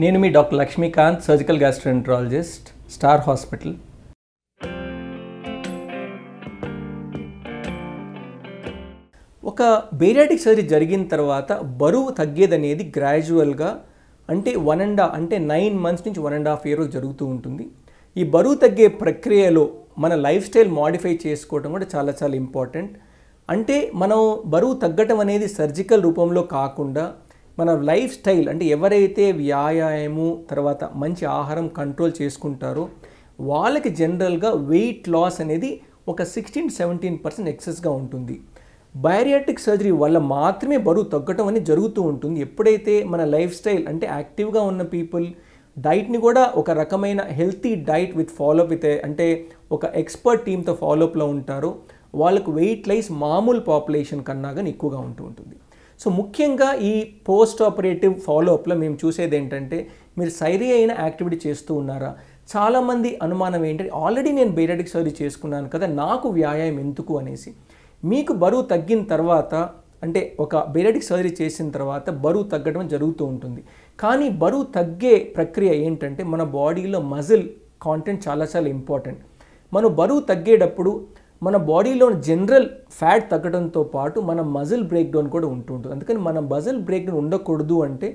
నేను మీ doctor Lakshmikant surgical gastroenterologist star hospital ఒక బేరియాటిక్ సర్జరీ జరిగిన తర్వాత బరువు తగ్గేదనేది గ్రాడ్యువల్గా అంటే వన్ అండ్ అంటే నైన్ మంత్స్ నుంచి వన్ అండ్ హాఫ్ ఇయర్ జరుగుతూ ఉంటుంది ఈ బరువు తగ్గే ప్రక్రియలో మన లైఫ్ స్టైల్ మాడిఫై చేసుకోవడం కూడా చాలా చాలా ఇంపార్టెంట్ అంటే మనం బరువు తగ్గటం అనేది సర్జికల్ రూపంలో కాకుండా మన లైఫ్ స్టైల్ అంటే ఎవరైతే వ్యాయామము తర్వాత మంచి ఆహారం కంట్రోల్ చేసుకుంటారో వాళ్ళకి జనరల్గా వెయిట్ లాస్ అనేది ఒక సిక్స్టీన్ సెవెంటీన్ పర్సెంట్ ఎక్సెస్గా ఉంటుంది బయారియాటిక్ సర్జరీ వల్ల మాత్రమే బరువు తగ్గటం అనేది జరుగుతూ ఉంటుంది ఎప్పుడైతే మన లైఫ్ స్టైల్ అంటే యాక్టివ్గా ఉన్న పీపుల్ డైట్ని కూడా ఒక రకమైన హెల్తీ డైట్ విత్ ఫాలోఅప్ అయితే అంటే ఒక ఎక్స్పర్ట్ టీమ్తో ఫాలోఅప్లో ఉంటారో వాళ్ళకు వెయిట్ లైస్ మామూలు పాపులేషన్ కన్నా కానీ ఎక్కువగా ఉంటూ ఉంటుంది సో ముఖ్యంగా ఈ పోస్ట్ ఆపరేటివ్ ఫాలోఅప్లో మేము చూసేది ఏంటంటే మీరు సైరీ అయిన యాక్టివిటీ చేస్తూ ఉన్నారా చాలామంది అనుమానం ఏంటంటే ఆల్రెడీ నేను బేరడిక్ సర్జరీ చేసుకున్నాను కదా నాకు వ్యాయామం ఎందుకు అనేసి మీకు బరువు తగ్గిన తర్వాత అంటే ఒక బేరడిక్ సర్జరీ చేసిన తర్వాత బరువు తగ్గడం జరుగుతూ ఉంటుంది కానీ బరువు తగ్గే ప్రక్రియ ఏంటంటే మన బాడీలో మజిల్ కాంటెంట్ చాలా చాలా ఇంపార్టెంట్ మనం బరువు తగ్గేటప్పుడు మన బాడీలోని జనరల్ ఫ్యాట్ తగ్గడంతో పాటు మన మజిల్ బ్రేక్ డౌన్ కూడా ఉంటుంటుంది అందుకని మన మజిల్ బ్రేక్ డౌన్ ఉండకూడదు అంటే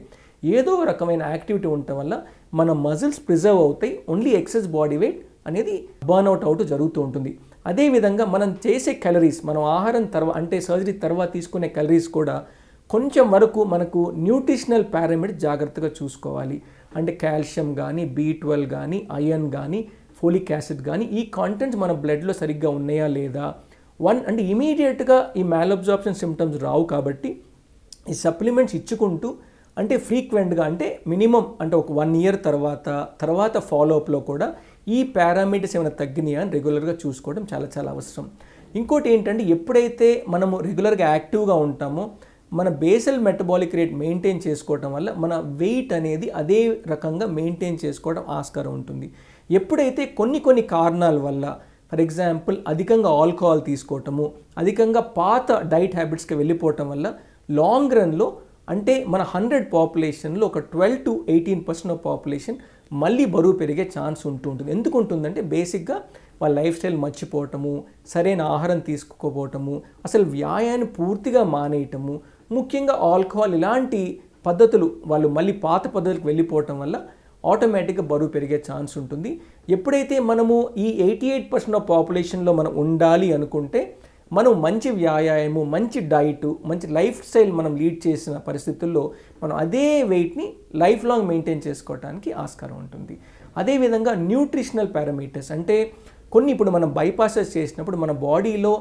ఏదో రకమైన యాక్టివిటీ ఉండటం వల్ల మన మజిల్స్ ప్రిజర్వ్ అవుతాయి ఓన్లీ ఎక్సెస్ బాడీ వెయిట్ అనేది బర్న్ అవుట్ అవుట్ జరుగుతూ ఉంటుంది అదేవిధంగా మనం చేసే క్యాలరీస్ మనం ఆహారం తర్వాత అంటే సర్జరీ తర్వాత తీసుకునే క్యాలరీస్ కూడా కొంచెం వరకు మనకు న్యూట్రిషనల్ పారామిడ్ జాగ్రత్తగా చూసుకోవాలి అంటే కాల్షియం కానీ బీ ట్వెల్వ్ కానీ అయన్ కానీ ఫోలిక్ యాసిడ్ కానీ ఈ కాంటెంట్స్ మన బ్లడ్లో సరిగ్గా ఉన్నాయా లేదా వన్ అంటే ఇమీడియట్గా ఈ మ్యాలబ్జాప్షన్ సిమ్టమ్స్ రావు కాబట్టి ఈ సప్లిమెంట్స్ ఇచ్చుకుంటూ అంటే ఫ్రీక్వెంట్గా అంటే మినిమం అంటే ఒక వన్ ఇయర్ తర్వాత తర్వాత ఫాలోఅప్లో కూడా ఈ పారామీటర్స్ ఏమైనా తగ్గినాయా అని రెగ్యులర్గా చూసుకోవడం చాలా చాలా అవసరం ఇంకోటి ఏంటంటే ఎప్పుడైతే మనము రెగ్యులర్గా యాక్టివ్గా ఉంటామో మన బేసల్ మెటబాలిక్ రేట్ మెయింటైన్ చేసుకోవడం వల్ల మన వెయిట్ అనేది అదే రకంగా మెయింటైన్ చేసుకోవడం ఆస్కారం ఉంటుంది ఎప్పుడైతే కొన్ని కొన్ని కారణాల వల్ల ఫర్ ఎగ్జాంపుల్ అధికంగా ఆల్కహాల్ తీసుకోవటము అధికంగా పాత డైట్ హ్యాబిట్స్కి వెళ్ళిపోవటం వల్ల లాంగ్ రన్లో అంటే మన హండ్రెడ్ పాపులేషన్లో ఒక twelve to eighteen percent of population మళ్ళీ బరువు పెరిగే ఛాన్స్ ఉంటూ ఉంటుంది ఎందుకు ఉంటుందంటే బేసిక్గా వాళ్ళ లైఫ్ స్టైల్ మర్చిపోవటము సరైన ఆహారం తీసుకోకపోవటము అసలు వ్యాయాన్ని పూర్తిగా మానేయటము ముఖ్యంగా ఆల్కహాల్ ఇలాంటి పద్ధతులు వాళ్ళు మళ్ళీ పాత పద్ధతులకు వెళ్ళిపోవటం వల్ల ఆటోమేటిక్గా బరువు పెరిగే ఛాన్స్ ఉంటుంది ఎప్పుడైతే మనము ఈ ఎయిటీ ఎయిట్ పర్సెంట్ ఆఫ్ పాపులేషన్లో మనం ఉండాలి అనుకుంటే మనం మంచి వ్యాయామము మంచి డైట్ మంచి లైఫ్ స్టైల్ మనం లీడ్ చేసిన పరిస్థితుల్లో మనం అదే వెయిట్ని లైఫ్ లాంగ్ మెయింటైన్ చేసుకోవడానికి ఆస్కారం ఉంటుంది అదేవిధంగా న్యూట్రిషనల్ పారామీటర్స్ అంటే కొన్ని ఇప్పుడు మనం బైపాసెస్ చేసినప్పుడు మన బాడీలో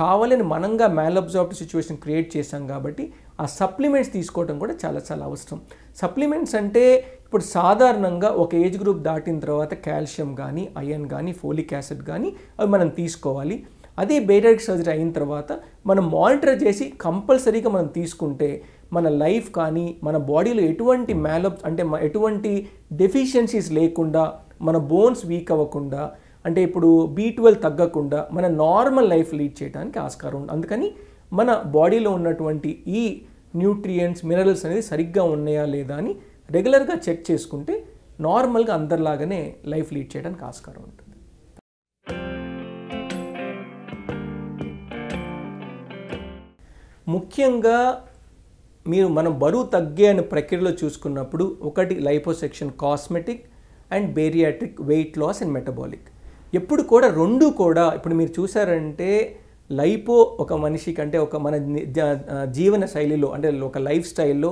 కావాలని మనంగా మ్యాలబ్జార్బ్డ్ సిచ్యువేషన్ క్రియేట్ చేశాం కాబట్టి ఆ సప్లిమెంట్స్ తీసుకోవడం కూడా చాలా చాలా అవసరం సప్లిమెంట్స్ అంటే ఇప్పుడు సాధారణంగా ఒక ఏజ్ గ్రూప్ దాటిన తర్వాత కాల్షియం కానీ అయన్ కానీ ఫోలిక్ యాసిడ్ కానీ అవి మనం తీసుకోవాలి అదే బేరియాటిక్ సర్జరీ అయిన తర్వాత మనం మానిటర్ చేసి కంపల్సరీగా మనం తీసుకుంటే మన లైఫ్ కానీ మన బాడీలో ఎటువంటి మ్యాలప్ అంటే ఎటువంటి డెఫిషియన్సీస్ లేకుండా మన బోన్స్ వీక్ అవ్వకుండా అంటే ఇప్పుడు బీ ట్వెల్వ్ తగ్గకుండా మన నార్మల్ లైఫ్ లీడ్ చేయడానికి ఆస్కారం ఉంది అందుకని మన బాడీలో ఉన్నటువంటి ఈ న్యూట్రియంట్స్ మినరల్స్ అనేది సరిగ్గా ఉన్నాయా లేదా అని రెగ్యులర్గా చెక్ చేసుకుంటే నార్మల్గా అందరిలాగానే లైఫ్ లీడ్ చేయడానికి ఆస్కారం ఉంటుంది ముఖ్యంగా మీరు మనం బరువు తగ్గే అనే ప్రక్రియలో చూసుకున్నప్పుడు ఒకటి liposuction cosmetic and bariatric weight loss and metabolic ఎప్పుడు కూడా రెండు కూడా ఇప్పుడు మీరు చూసారంటే లైపో ఒక మనిషి కంటే ఒక మన జీవన శైలిలో అంటే ఒక లైఫ్ స్టైల్లో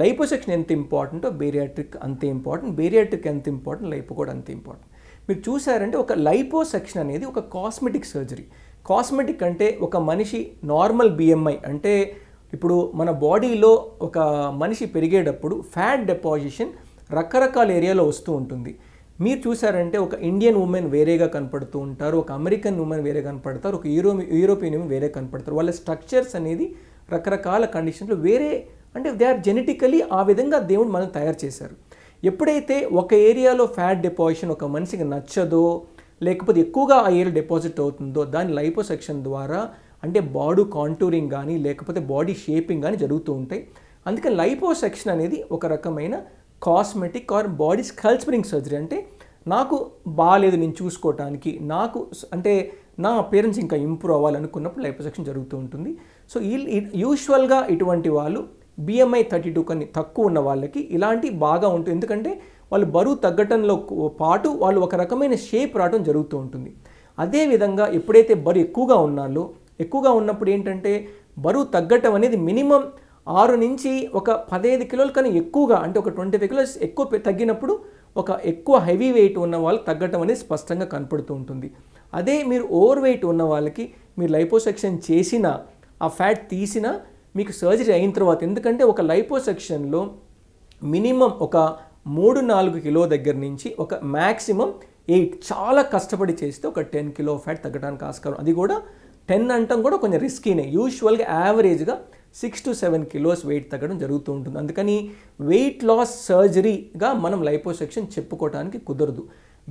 లైపోసెక్షన్ ఎంత ఇంపార్టెంటో బేరియాట్రిక్ అంతే ఇంపార్టెంట్ బేరియాట్రిక్ ఎంత ఇంపార్టెంట్ లైపో కూడా అంతే ఇంపార్టెంట్ మీరు చూసారంటే ఒక లైపోసెక్షన్ అనేది ఒక కాస్మెటిక్ సర్జరీ కాస్మెటిక్ అంటే ఒక మనిషి నార్మల్ బిఎంఐ అంటే ఇప్పుడు మన బాడీలో ఒక మనిషి పెరిగేటప్పుడు ఫ్యాట్ డెపాజిషన్ రకరకాల ఏరియాలో వస్తూ ఉంటుంది మీరు చూసారంటే ఒక ఇండియన్ ఉమెన్ వేరేగా కనపడుతూ ఉంటారు ఒక అమెరికన్ ఉమెన్ వేరే కనపడతారు ఒక యూరో యూరోపియన్ ఉమెన్ వేరే కనపడతారు వాళ్ళ స్ట్రక్చర్స్ అనేది రకరకాల కండిషన్లో వేరే అంటే దే ఆర్ జెనెటికలీ ఆ విధంగా దేవుడు మనం తయారు చేశారు ఎప్పుడైతే ఒక ఏరియాలో ఫ్యాట్ డిపాజిషన్ ఒక మనిషికి నచ్చదో లేకపోతే ఎక్కువగా ఆ ఏరియా డిపాజిట్ అవుతుందో దాని లైపోసెక్షన్ ద్వారా అంటే బాడీ కాంటూరింగ్ కానీ లేకపోతే బాడీ షేపింగ్ కానీ జరుగుతూ ఉంటాయి అందుకని లైపోసెక్షన్ అనేది ఒక రకమైన cosmetic or body sculpturing surgery అంటే నాకు బాగాలేదు నేను చూసుకోవటానికి నాకు అంటే నా అపేరెన్స్ ఇంకా ఇంప్రూవ్ అవ్వాలనుకున్నప్పుడు లైపోసెక్షన్ జరుగుతూ ఉంటుంది సో యూజువల్గా ఇటువంటి వాళ్ళు బిఎంఐ థర్టీ టూ కన్నా తక్కువ ఉన్న వాళ్ళకి ఇలాంటి బాగా ఉంటుంది ఎందుకంటే వాళ్ళు బరువు తగ్గటంలో పాటు వాళ్ళు ఒక రకమైన షేప్ రావడం జరుగుతూ ఉంటుంది అదేవిధంగా ఎప్పుడైతే బరువు ఎక్కువగా ఉన్నారో ఎక్కువగా ఉన్నప్పుడు ఏంటంటే బరువు తగ్గటం అనేది మినిమం ఆరు నుంచి ఒక పదహైదు కిలోల కన్నా ఎక్కువగా అంటే ఒక ట్వంటీ ఫైవ్ కిలోస్ ఎక్కువ తగ్గినప్పుడు ఒక ఎక్కువ హెవీ వెయిట్ ఉన్న వాళ్ళు తగ్గటం అనేది స్పష్టంగా కనపడుతూ ఉంటుంది అదే మీరు ఓవర్ వెయిట్ ఉన్న వాళ్ళకి మీరు లైపోసెక్షన్ చేసినా ఆ ఫ్యాట్ తీసినా మీకు సర్జరీ అయిన తర్వాత ఎందుకంటే ఒక లైపోసెక్షన్లో మినిమం ఒక మూడు నాలుగు కిలో దగ్గర నుంచి ఒక మ్యాక్సిమం ఎయిట్ చాలా కష్టపడి చేస్తే ఒక టెన్ కిలో ఫ్యాట్ తగ్గడానికి ఆస్కారం అది కూడా టెన్ అంటాం కూడా కొంచెం రిస్కీనే యూజువల్గా యావరేజ్గా six to seven kilos weight తగ్గడం జరుగుతూ ఉంటుంది అందుకని వెయిట్ లాస్ సర్జరీగా మనం లైపోసెక్షన్ చెప్పుకోవడానికి కుదరదు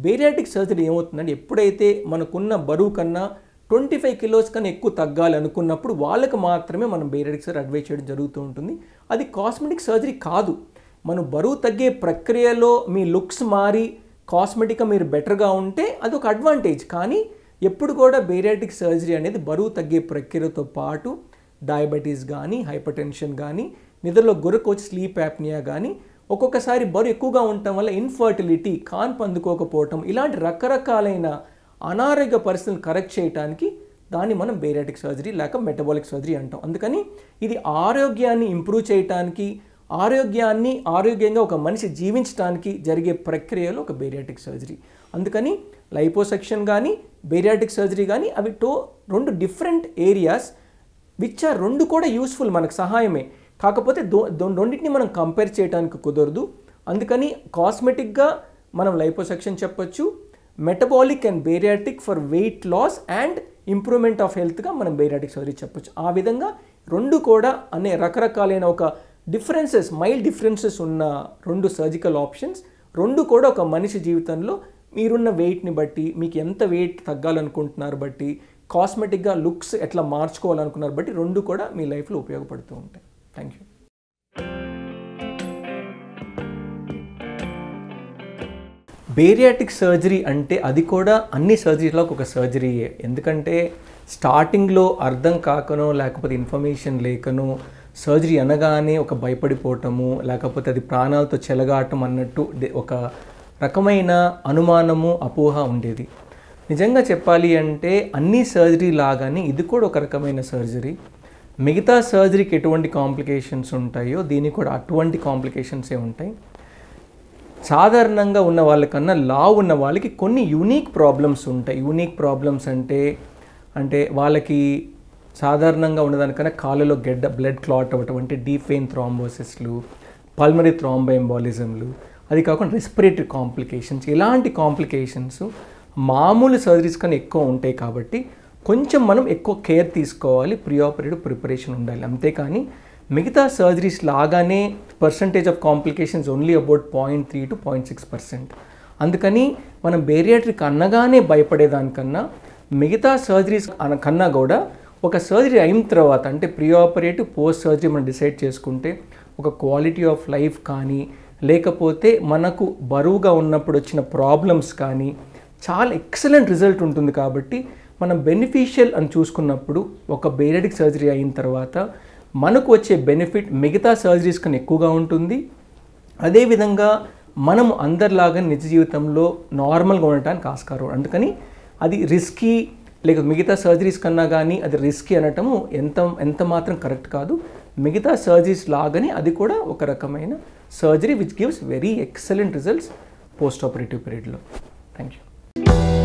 బేరియాటిక్ సర్జరీ ఏమవుతుందంటే ఎప్పుడైతే మనకున్న బరువు కన్నా ట్వంటీ ఫైవ్ కిలోస్ కన్నా ఎక్కువ తగ్గాలి అనుకున్నప్పుడు వాళ్ళకి మాత్రమే మనం బేరియాటిక్ సర్జరీ అడ్వైజ్ చేయడం జరుగుతూ ఉంటుంది అది కాస్మెటిక్ సర్జరీ కాదు మనం బరువు తగ్గే ప్రక్రియలో మీ లుక్స్ మారి కాస్మెటిక్గా మీరు బెటర్గా ఉంటే అది ఒక అడ్వాంటేజ్ కానీ ఎప్పుడు కూడా బేరియాటిక్ సర్జరీ అనేది బరువు తగ్గే ప్రక్రియతో పాటు డయాబెటీస్ కానీ హైపర్ టెన్షన్ కానీ నిద్రలో గొరకొచ్చి స్లీప్ యాప్నియా కానీ ఒక్కొక్కసారి బరు ఎక్కువగా ఉండటం వల్ల ఇన్ఫర్టిలిటీ కాన్ పందుకోకపోవటం ఇలాంటి రకరకాలైన అనారోగ్య పరిస్థితులను కరెక్ట్ చేయడానికి దాన్ని మనం బేరియాటిక్ సర్జరీ లేక మెటబాలిక్ సర్జరీ అంటాం అందుకని ఇది ఆరోగ్యాన్ని ఇంప్రూవ్ చేయడానికి ఆరోగ్యాన్ని ఆరోగ్యంగా ఒక మనిషి జీవించడానికి జరిగే ప్రక్రియలో ఒక బేరియాటిక్ సర్జరీ అందుకని లైపోసెక్షన్ కానీ బేరియాటిక్ సర్జరీ కానీ అవి టో రెండు డిఫరెంట్ ఏరియాస్ విచ్ ఆర్ రెండు కూడా యూస్ఫుల్ మనకు సహాయమే కాకపోతే దో రెండింటిని మనం కంపేర్ చేయడానికి కుదరదు అందుకని కాస్మెటిక్గా మనం లైపోసెక్షన్ చెప్పొచ్చు metabolic and bariatric for weight loss and improvement of హెల్త్గా మనం బేరియాటిక్ సర్జరీ చెప్పొచ్చు ఆ విధంగా రెండు కూడా అనే రకరకాలైన ఒక డిఫరెన్సెస్ మైల్డ్ డిఫరెన్సెస్ ఉన్న రెండు సర్జికల్ ఆప్షన్స్ రెండు కూడా ఒక మనిషి జీవితంలో మీరున్న వెయిట్ని బట్టి మీకు ఎంత వెయిట్ తగ్గాలనుకుంటున్నారు బట్టి కాస్మెటిక్గా లుక్స్ ఎట్లా మార్చుకోవాలనుకున్నారు బట్టి రెండు కూడా మీ లైఫ్లో ఉపయోగపడుతూ ఉంటాయి థ్యాంక్ యూ బేరియాటిక్ సర్జరీ అంటే అది కూడా అన్ని సర్జరీలకు ఒక సర్జరీయే ఎందుకంటే స్టార్టింగ్లో అర్థం కాకనో లేకపోతే ఇన్ఫర్మేషన్ లేకనో సర్జరీ అనగానే ఒక భయపడిపోవటము లేకపోతే అది ప్రాణాలతో చెలగాటం అన్నట్టు ఒక రకమైన అనుమానము అపోహ ఉండేది నిజంగా చెప్పాలి అంటే అన్ని సర్జరీ లాగానే ఇది కూడా ఒక రకమైన సర్జరీ మిగతా సర్జరీకి ఎటువంటి కాంప్లికేషన్స్ ఉంటాయో దీనికి కూడా అటువంటి కాంప్లికేషన్సే ఉంటాయి సాధారణంగా ఉన్న వాళ్ళకన్నా లా ఉన్న వాళ్ళకి కొన్ని యూనిక్ ప్రాబ్లమ్స్ ఉంటాయి యూనిక్ ప్రాబ్లమ్స్ అంటే అంటే వాళ్ళకి సాధారణంగా ఉన్నదానికన్నా కాళ్ళలో గెడ్డ బ్లడ్ క్లాట్ అవ్వటం అంటే డీప్ వెయిన్ థ్రాంబోసిస్లు పల్మరీ థ్రాంబోయింబాలిజంలు అది కాకుండా రెస్పిరేటరీ కాంప్లికేషన్స్ ఇలాంటి కాంప్లికేషన్స్ మామూలు సర్జరీస్ కన్నా ఎక్కువ ఉంటాయి కాబట్టి కొంచెం మనం ఎక్కువ కేర్ తీసుకోవాలి ప్రీ ఆపరేటివ్ ప్రిపరేషన్ ఉండాలి అంతేకాని మిగతా సర్జరీస్ లాగానే percentage of complications only about point three to point six percent అందుకని మనం బేరియాట్రిక్ అన్నగానే భయపడేదానికన్నా మిగతా సర్జరీస్ కన్నా కూడా ఒక సర్జరీ అయిన తర్వాత అంటే ప్రీ ఆపరేటివ్ పోస్ట్ సర్జరీ మనం డిసైడ్ చేసుకుంటే ఒక క్వాలిటీ ఆఫ్ లైఫ్ కానీ లేకపోతే మనకు బరువుగా ఉన్నప్పుడు వచ్చిన ప్రాబ్లమ్స్ కానీ చాలా ఎక్సలెంట్ రిజల్ట్ ఉంటుంది కాబట్టి మనం బెనిఫిషియల్ అని చూసుకున్నప్పుడు ఒక బేరడిక్ సర్జరీ అయిన తర్వాత మనకు వచ్చే బెనిఫిట్ మిగతా సర్జరీస్ కన్నా ఎక్కువగా ఉంటుంది అదేవిధంగా మనం అందరిలాగా నిజ జీవితంలో నార్మల్గా ఉండటానికి ఆస్కారం అందుకని అది రిస్కీ లేక మిగతా సర్జరీస్ కన్నా కానీ అది రిస్కీ అనటము ఎంత ఎంత మాత్రం కరెక్ట్ కాదు మిగతా సర్జరీస్ లాగానే అది కూడా ఒక రకమైన surgery which gives very excellent results post operative పీరియడ్లో థ్యాంక్ యూ Thank you.